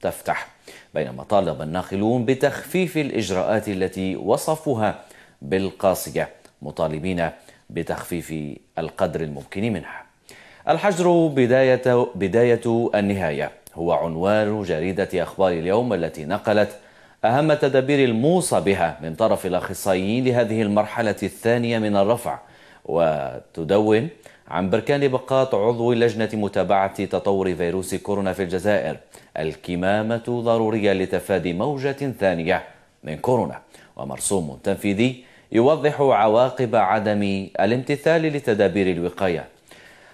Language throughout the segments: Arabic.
تفتح بينما طالب الناخلون بتخفيف الإجراءات التي وصفوها بالقاسية مطالبين بتخفيف القدر الممكن منها الحجر بداية, بداية النهاية هو عنوان جريدة أخبار اليوم التي نقلت أهم التدابير الموصى بها من طرف الأخصائيين لهذه المرحلة الثانية من الرفع وتدون عن بركان بقاط عضو لجنة متابعة تطور فيروس كورونا في الجزائر الكمامة ضرورية لتفادي موجة ثانية من كورونا ومرسوم تنفيذي يوضح عواقب عدم الامتثال لتدابير الوقاية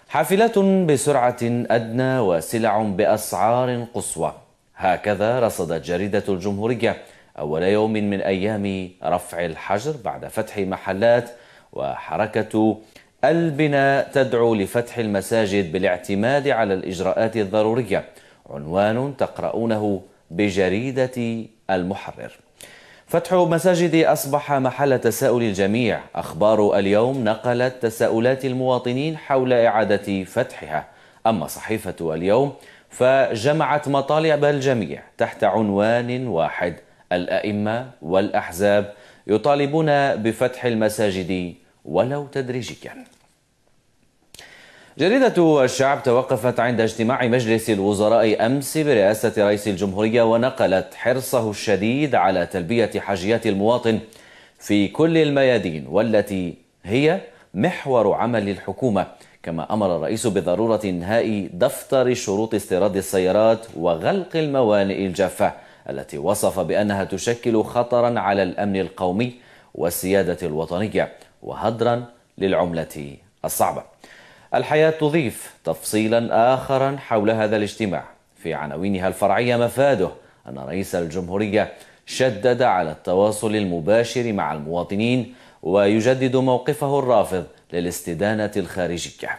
حافلات بسرعة أدنى وسلع بأسعار قصوى هكذا رصدت جريدة الجمهورية أول يوم من أيام رفع الحجر بعد فتح محلات وحركة البناء تدعو لفتح المساجد بالاعتماد على الإجراءات الضرورية عنوان تقرؤونه بجريدة المحرر فتح مساجد أصبح محل تساؤل الجميع أخبار اليوم نقلت تساؤلات المواطنين حول إعادة فتحها أما صحيفة اليوم فجمعت مطالب الجميع تحت عنوان واحد الأئمة والأحزاب يطالبون بفتح المساجد ولو تدريجيا جريدة الشعب توقفت عند اجتماع مجلس الوزراء أمس برئاسة رئيس الجمهورية ونقلت حرصه الشديد على تلبية حاجيات المواطن في كل الميادين والتي هي محور عمل الحكومة كما أمر الرئيس بضرورة إنهاء دفتر شروط استيراد السيارات وغلق الموانئ الجافة التي وصف بأنها تشكل خطرا على الأمن القومي والسيادة الوطنية وهدرا للعملة الصعبة الحياة تضيف تفصيلا آخرا حول هذا الاجتماع في عناوينها الفرعية مفاده أن رئيس الجمهورية شدد على التواصل المباشر مع المواطنين ويجدد موقفه الرافض للاستدانة الخارجية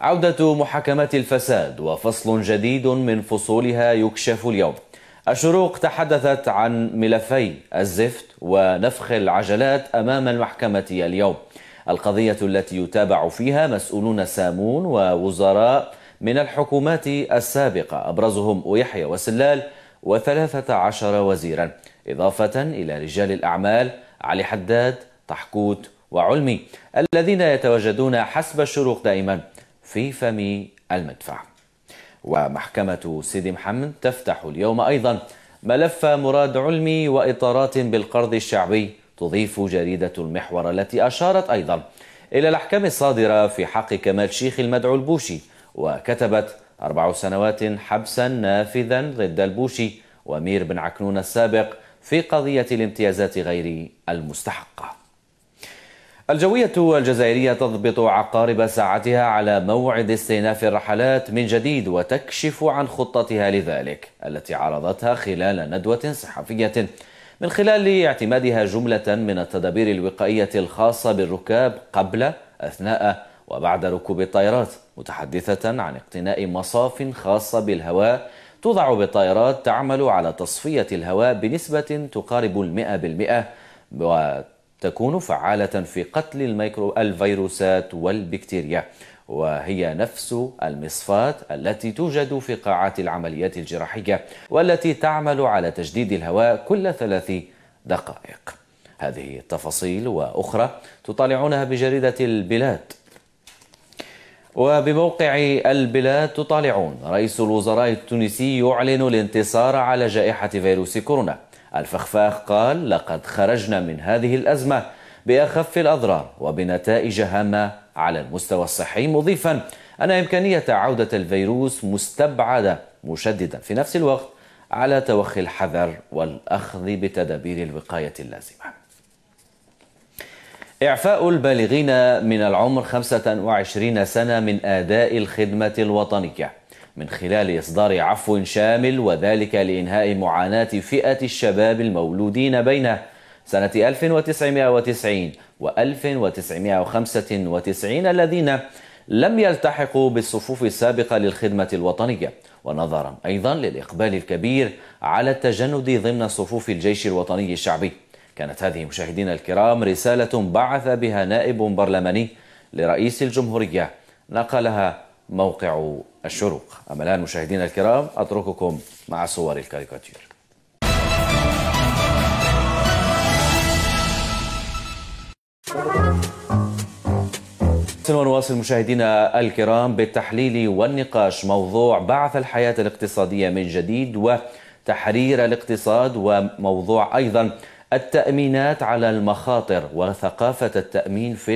عودة محاكمة الفساد وفصل جديد من فصولها يكشف اليوم الشروق تحدثت عن ملفي الزفت ونفخ العجلات امام المحكمه اليوم. القضيه التي يتابع فيها مسؤولون سامون ووزراء من الحكومات السابقه ابرزهم ويحيى وسلال وثلاثة عشر وزيرا إضافة إلى رجال الأعمال علي حداد طحكوت وعلمي الذين يتواجدون حسب الشروق دائما في فم المدفع ومحكمة سيدي محمد تفتح اليوم أيضا ملف مراد علمي وإطارات بالقرض الشعبي تضيف جريدة المحور التي أشارت أيضا إلى الأحكام الصادرة في حق كمال شيخ المدعو البوشي وكتبت أربع سنوات حبسا نافذا ضد البوشي ومير بن عكنون السابق في قضية الامتيازات غير المستحقة الجوية الجزائرية تضبط عقارب ساعتها على موعد استئناف الرحلات من جديد وتكشف عن خطتها لذلك التي عرضتها خلال ندوة صحفية من خلال اعتمادها جملة من التدابير الوقائية الخاصة بالركاب قبل أثناء وبعد ركوب الطائرات متحدثة عن اقتناء مصاف خاصة بالهواء توضع بالطائرات تعمل على تصفية الهواء بنسبة تقارب المئة بالمئة تكون فعالة في قتل الميكرو الفيروسات والبكتيريا وهي نفس المصفات التي توجد في قاعات العمليات الجراحية والتي تعمل على تجديد الهواء كل ثلاث دقائق هذه التفاصيل وأخرى تطالعونها بجريدة البلاد وبموقع البلاد تطالعون رئيس الوزراء التونسي يعلن الانتصار على جائحة فيروس كورونا الفخفاخ قال لقد خرجنا من هذه الأزمة بأخف الأضرار وبنتائج هامة على المستوى الصحي مضيفا أن إمكانية عودة الفيروس مستبعدة مشددا في نفس الوقت على توخي الحذر والأخذ بتدابير الوقاية اللازمة إعفاء البالغين من العمر 25 سنة من أداء الخدمة الوطنية من خلال إصدار عفو شامل وذلك لإنهاء معاناة فئة الشباب المولودين بين سنة 1990 و 1995 الذين لم يلتحقوا بالصفوف السابقة للخدمة الوطنية ونظرا أيضا للإقبال الكبير على التجند ضمن صفوف الجيش الوطني الشعبي كانت هذه مشاهدينا الكرام رسالة بعث بها نائب برلماني لرئيس الجمهورية نقلها موقع الشروق أما الآن مشاهدينا الكرام أترككم مع صور الكاريكاتير ونواصل مشاهدينا الكرام بالتحليل والنقاش موضوع بعث الحياة الاقتصادية من جديد وتحرير الاقتصاد وموضوع أيضا التأمينات على المخاطر وثقافة التأمين في